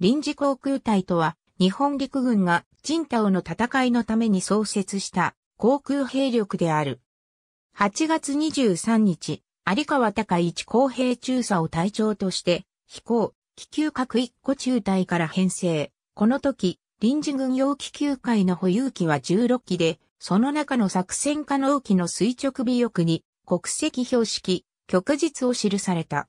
臨時航空隊とは、日本陸軍が人島の戦いのために創設した航空兵力である。8月23日、有川隆一公平中佐を隊長として、飛行、気球各1個中隊から編成。この時、臨時軍用気球界の保有機は16機で、その中の作戦可能機の垂直尾翼に国籍標識、旭日を記された。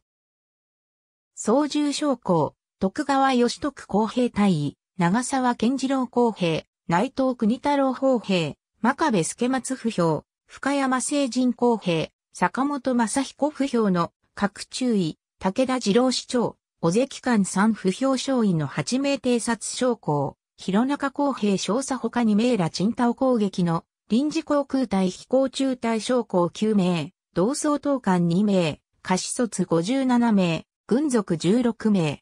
操縦将校、徳川義徳公平大尉、長沢健次郎公平、内藤国太郎法平、真壁助松不評、深山聖人公平、坂本正彦不評の各注意、武田次郎市長、小関官三不評少尉の八名偵察将校、広中公平少佐他に名ら陳太攻撃の臨時航空隊飛行中隊将校9名、同窓党官2名、下士卒57名、軍属16名、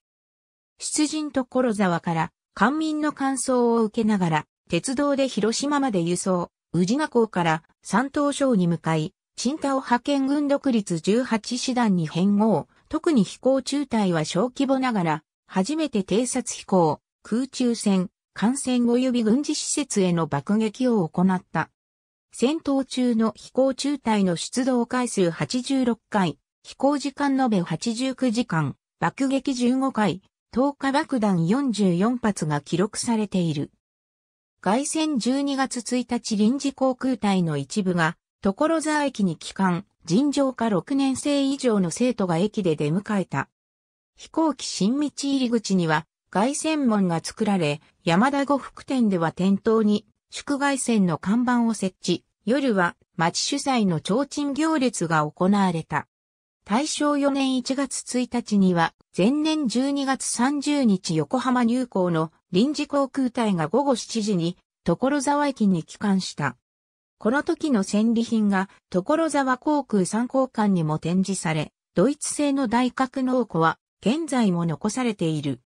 出陣所沢から官民の感想を受けながら、鉄道で広島まで輸送、宇治賀港から山東省に向かい、新田を派遣軍独立18師団に変更、特に飛行中隊は小規模ながら、初めて偵察飛行、空中戦、艦船及び軍事施設への爆撃を行った。戦闘中の飛行中隊の出動回数86回、飛行時間延べ89時間、爆撃15回、投下爆弾44発が記録されている。外線12月1日臨時航空隊の一部が、所沢駅に帰還、尋常か6年生以上の生徒が駅で出迎えた。飛行機新道入り口には、外線門が作られ、山田呉服店では店頭に、宿外線の看板を設置、夜は町主催の提灯行列が行われた。大正4年1月1日には、前年12月30日横浜入港の臨時航空隊が午後7時に所沢駅に帰還した。この時の戦利品が所沢航空参考館にも展示され、ドイツ製の大格納庫は現在も残されている。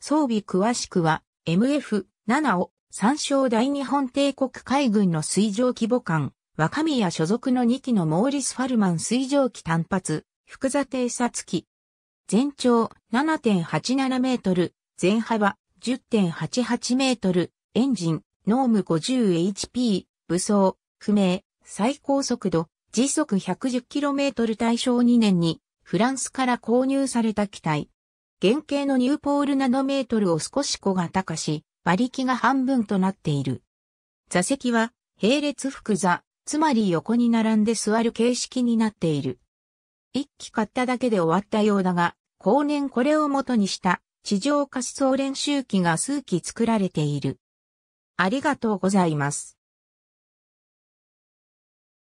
装備詳しくは MF7 を参照大日本帝国海軍の水上規模艦、若宮所属の2機のモーリス・ファルマン水上気単発、福座偵察機。全長7.87メートル、全幅10.88メートル、エンジン、ノーム 50HP、武装、不明、最高速度、時速 110km 対象2年に、フランスから購入された機体。原型のニューポールナノメートルを少し小型化し、馬力が半分となっている。座席は、並列複座、つまり横に並んで座る形式になっている。一機買っただけで終わったようだが、後年これを元にした地上滑走練習機が数機作られている。ありがとうございます。